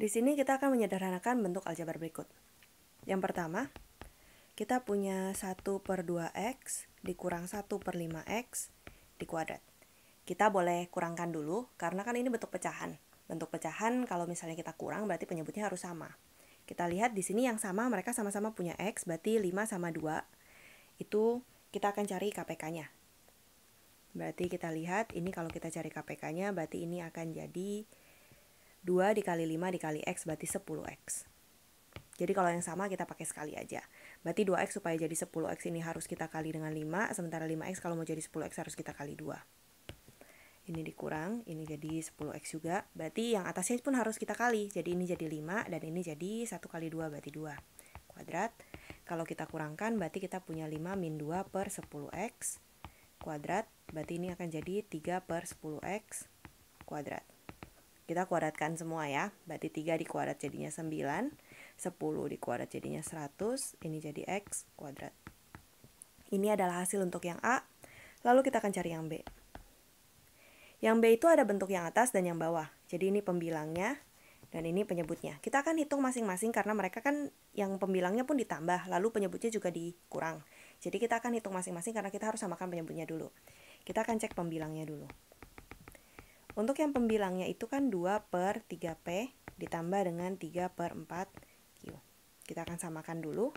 Di sini kita akan menyederhanakan bentuk aljabar berikut. Yang pertama, kita punya 1 per 2x dikurang 1 per 5x dikuadrat. Kita boleh kurangkan dulu, karena kan ini bentuk pecahan. Bentuk pecahan kalau misalnya kita kurang berarti penyebutnya harus sama. Kita lihat di sini yang sama, mereka sama-sama punya x, berarti 5 sama 2. Itu kita akan cari KPK-nya. Berarti kita lihat, ini kalau kita cari KPK-nya, berarti ini akan jadi 2 dikali 5 dikali X berarti 10X. Jadi kalau yang sama kita pakai sekali aja. Berarti 2X supaya jadi 10X ini harus kita kali dengan 5, sementara 5X kalau mau jadi 10X harus kita kali 2. Ini dikurang, ini jadi 10X juga. Berarti yang atasnya pun harus kita kali. Jadi ini jadi 5 dan ini jadi 1 kali 2 berarti 2. Kuadrat. Kalau kita kurangkan berarti kita punya 5 min 2 per 10X. Kuadrat. Berarti ini akan jadi 3 per 10X. Kuadrat. Kita kuadratkan semua ya. Berarti 3 dikuadrat jadinya 9. 10 dikuadrat jadinya 100. Ini jadi X kuadrat. Ini adalah hasil untuk yang A. Lalu kita akan cari yang B. Yang B itu ada bentuk yang atas dan yang bawah. Jadi ini pembilangnya dan ini penyebutnya. Kita akan hitung masing-masing karena mereka kan yang pembilangnya pun ditambah, lalu penyebutnya juga dikurang. Jadi kita akan hitung masing-masing karena kita harus samakan penyebutnya dulu. Kita akan cek pembilangnya dulu. Untuk yang pembilangnya itu kan 2 per 3P ditambah dengan 3 per 4Q. Kita akan samakan dulu.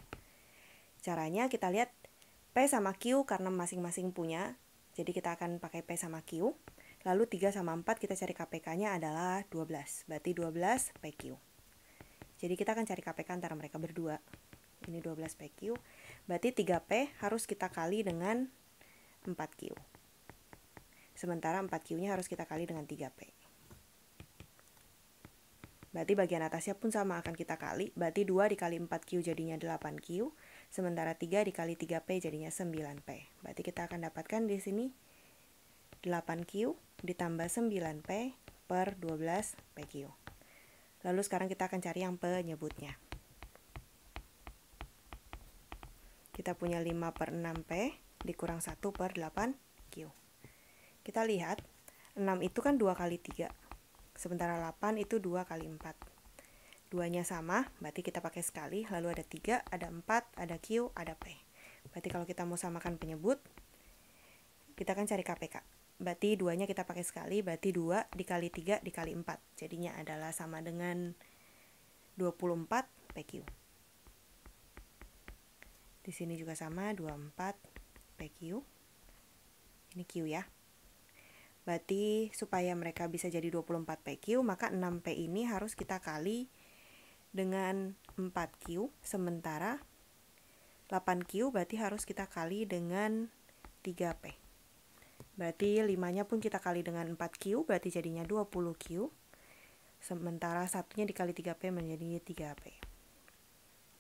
Caranya kita lihat P sama Q karena masing-masing punya. Jadi kita akan pakai P sama Q. Lalu 3 sama 4 kita cari KPK-nya adalah 12. Berarti 12 PQ. Jadi kita akan cari KPK antara mereka berdua. Ini 12 PQ. Berarti 3P harus kita kali dengan 4Q. Sementara 4Q-nya harus kita kali dengan 3P. Berarti bagian atasnya pun sama akan kita kali. Berarti 2 dikali 4Q jadinya 8Q. Sementara 3 dikali 3P jadinya 9P. Berarti kita akan dapatkan di sini 8Q ditambah 9P per 12PQ. Lalu sekarang kita akan cari yang penyebutnya. Kita punya 5 per 6P dikurang 1 per 8Q. Kita lihat 6 itu kan 2 kali 3. Sementara 8 itu 2 kali 4. Duanya sama, berarti kita pakai sekali. Lalu ada 3, ada 4, ada Q, ada P. Berarti kalau kita mau samakan penyebut, kita kan cari KPK. Berarti duanya kita pakai sekali, berarti 2 dikali 3 dikali 4. Jadinya adalah sama dengan 24 PQ. Di sini juga sama, 24 PQ. Ini Q ya. Berarti supaya mereka bisa jadi 24PQ, maka 6P ini harus kita kali dengan 4Q, sementara 8Q berarti harus kita kali dengan 3P. Berarti 5-nya pun kita kali dengan 4Q, berarti jadinya 20Q. Sementara satunya dikali 3P menjadi 3P.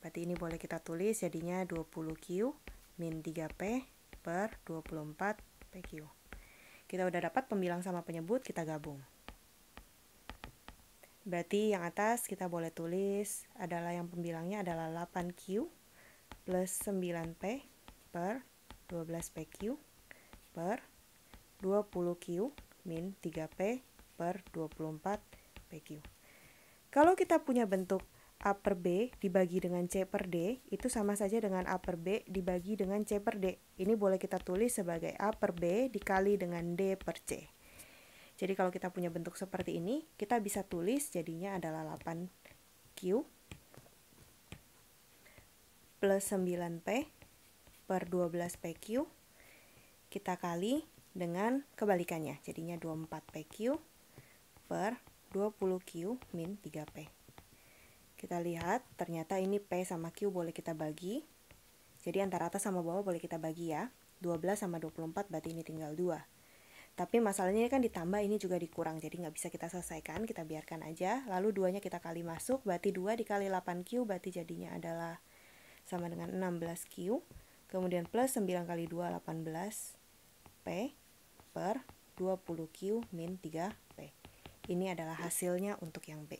Berarti ini boleh kita tulis jadinya 20Q min 3P per 24PQ. Kita udah dapat pembilang sama penyebut, kita gabung. Berarti yang atas kita boleh tulis adalah yang pembilangnya adalah 8Q plus 9P per 12PQ per 20Q min 3P per 24PQ. Kalau kita punya bentuk A per B dibagi dengan C per D itu sama saja dengan A per B dibagi dengan C per D. Ini boleh kita tulis sebagai A per B dikali dengan D per C. Jadi kalau kita punya bentuk seperti ini, kita bisa tulis jadinya adalah 8Q plus 9P per 12PQ kita kali dengan kebalikannya, jadinya 24PQ per 20Q min 3P. Kita lihat, ternyata ini P sama Q boleh kita bagi. Jadi antara atas sama bawah boleh kita bagi ya. 12 sama 24 berarti ini tinggal 2. Tapi masalahnya ini kan ditambah ini juga dikurang, jadi nggak bisa kita selesaikan, kita biarkan aja. Lalu duanya kita kali masuk, berarti 2 dikali 8Q berarti jadinya adalah sama dengan 16Q. Kemudian plus 9 kali 2, 18P per 20Q min 3P. Ini adalah hasilnya untuk yang B.